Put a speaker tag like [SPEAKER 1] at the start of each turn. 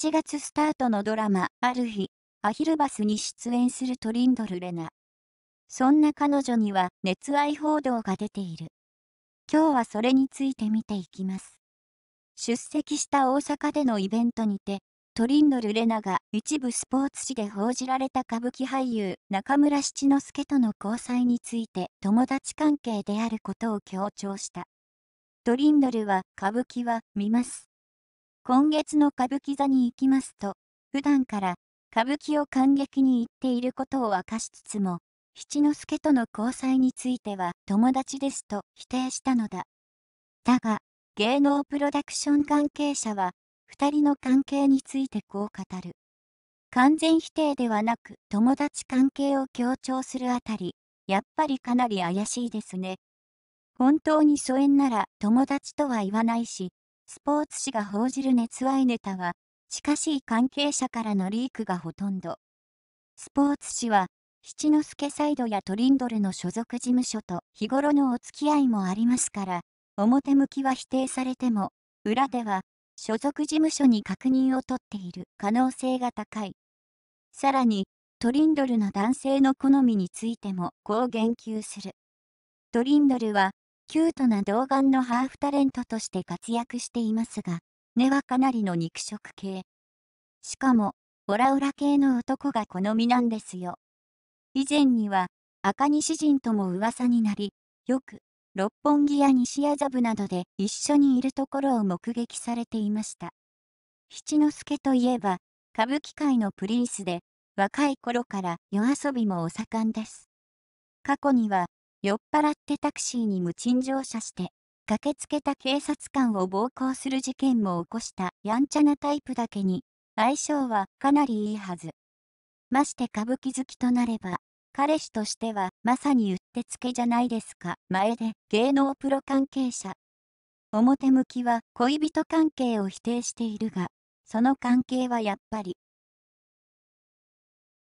[SPEAKER 1] 7月スタートのドラマ、ある日、アヒルバスに出演するトリンドル・レナ。そんな彼女には熱愛報道が出ている。今日はそれについて見ていきます。出席した大阪でのイベントにて、トリンドル・レナが一部スポーツ紙で報じられた歌舞伎俳優中村七之助との交際について友達関係であることを強調した。トリンドルは歌舞伎は見ます。今月の歌舞伎座に行きますと、普段から歌舞伎を感激に行っていることを明かしつつも、七之助との交際については友達ですと否定したのだ。だが、芸能プロダクション関係者は、二人の関係についてこう語る。完全否定ではなく友達関係を強調するあたり、やっぱりかなり怪しいですね。本当に疎遠なら友達とは言わないし、スポーツ紙が報じる熱愛ネタは、近しい関係者からのリークがほとんど。スポーツ紙は、七之助サイドやトリンドルの所属事務所と日頃のお付き合いもありますから、表向きは否定されても、裏では、所属事務所に確認を取っている可能性が高い。さらに、トリンドルの男性の好みについてもこう言及する。トリンドルは、キュートな童顔のハーフタレントとして活躍していますが、根はかなりの肉食系。しかも、オラオラ系の男が好みなんですよ。以前には、赤西人とも噂になり、よく、六本木や西麻布などで一緒にいるところを目撃されていました。七之助といえば、歌舞伎界のプリンスで、若い頃から夜遊びもお盛んです。過去には、酔っ払ってタクシーに無賃乗車して、駆けつけた警察官を暴行する事件も起こしたやんちゃなタイプだけに、相性はかなりいいはず。まして歌舞伎好きとなれば、彼氏としてはまさにうってつけじゃないですか。前で芸能プロ関係者。表向きは恋人関係を否定しているが、その関係はやっぱり